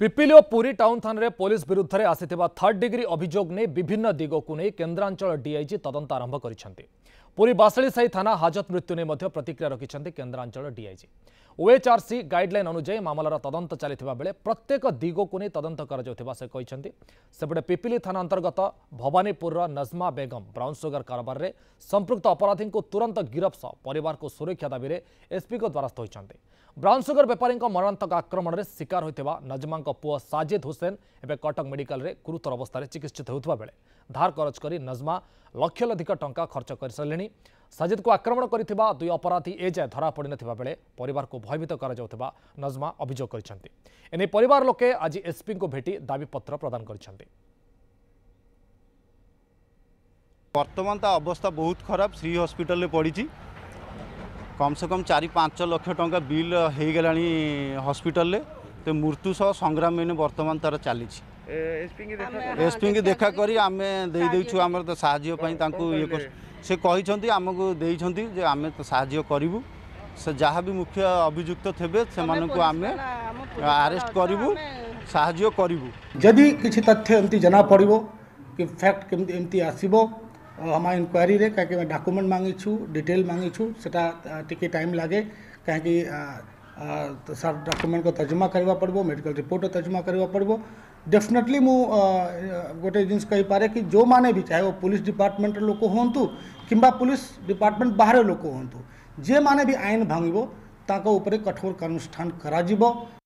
पिपिली और पुरी टाउन थाना रे पुलिस विरुद्ध में आसी थर्ड डिग्री अभोग ने विभिन्न दिगक नहीं केन्द्रांचल डीआईजी तदंत आरंभ कर पूरी बासली थाना हाजत मृत्यु ने मध्य प्रतिक्रिया रखिंट केन्द्रांचल डीआईजी ओएचआरसी गाइडलैन अनुजाई मामलार तदंत चली बेले प्रत्येक दिगो नहीं तदंत कर से कहते सेपटे पिपिली थाना अंतर्गत भवानीपुर नजमा बेगम ब्राउन सुगर कारबार में संपुक्त अपराधी को तुरंत गिरफ्त पर सुरक्षा दावी एसपी को द्वारस्थ होती ବ୍ରାଉନ୍ ସୁଗର ବେପାରୀଙ୍କ ମରଣାନ୍ତକ ଆକ୍ରମଣରେ ଶିକାର ହୋଇଥିବା ନଜମାଙ୍କ ପୁଅ ସାଜିଦ୍ ହୁସେନ ଏବେ କଟକ ମେଡିକାଲରେ ଗୁରୁତର ଅବସ୍ଥାରେ ଚିକିତ୍ସିତ ହେଉଥିବା ବେଳେ ଧାର କରଜ କରି ନଜମା ଲକ୍ଷାଧିକ ଟଙ୍କା ଖର୍ଚ୍ଚ କରିସାରିଲେଣି ସାଜିଦକୁ ଆକ୍ରମଣ କରିଥିବା ଦୁଇ ଅପରାଧୀ ଏଯାଏଁ ଧରାପଡ଼ିନଥିବା ବେଳେ ପରିବାରକୁ ଭୟଭୀତ କରାଯାଉଥିବା ନଜମା ଅଭିଯୋଗ କରିଛନ୍ତି ଏନେଇ ପରିବାର ଲୋକେ ଆଜି ଏସ୍ପିଙ୍କୁ ଭେଟି ଦାବିପତ୍ର ପ୍ରଦାନ କରିଛନ୍ତି ବର୍ତ୍ତମାନ ତା ଅବସ୍ଥା ବହୁତ ଖରାପ ଶ୍ରୀ ହସ୍ପିଟାଲରେ ପଡ଼ିଛି কমসে কম চারি ପାଞ୍ଚ ଲକ୍ଷ ଟଙ୍କା ବିଲ୍ ହେଇଗଲାଣି ହସ୍ପିଟାଲରେ ତ ମୃତ୍ୟୁ ସହ ସଂଗ୍ରାମ ଏଇନେ ବର୍ତ୍ତମାନ ତା'ର ଚାଲିଛି ଏସ୍ପିଙ୍କୁ ଦେଖା କରି ଆମେ ଦେଇଦେଇଛୁ ଆମର ତ ସାହାଯ୍ୟ ପାଇଁ ତାଙ୍କୁ ଇଏ ସେ କହିଛନ୍ତି ଆମକୁ ଦେଇଛନ୍ତି ଯେ ଆମେ ତ ସାହାଯ୍ୟ କରିବୁ ସେ ଯାହା ବି ମୁଖ୍ୟ ଅଭିଯୁକ୍ତ ଥେବେ ସେମାନଙ୍କୁ ଆମେ ଆରେଷ୍ଟ କରିବୁ ସାହାଯ୍ୟ କରିବୁ ଯଦି କିଛି ତଥ୍ୟ ଏମିତି ଜଣାପଡ଼ିବ କି ଫ୍ୟାକ୍ଟ କେମିତି ଏମିତି ଆସିବ आम इनक्वारी कहीं डाक्यूमेंट मांगी छु डिटेल मांगी टे टाइम लगे कहीं सर डॉक्यूमेंट को तर्जमा करवा पड़ो मेडिकल रिपोर्ट को तर्जमा करवा पड़ो डेफिनेटली मु गोटे जिन कहीपे कि जो मैंने भी चाहे वो पुलिस डिपार्टमेंट लोक हूँ कि पुलिस डिपार्टमेंट बाहर लोक हूँ जे मैंने भी आईन भांग तापर कठोर अनुष्ठान कर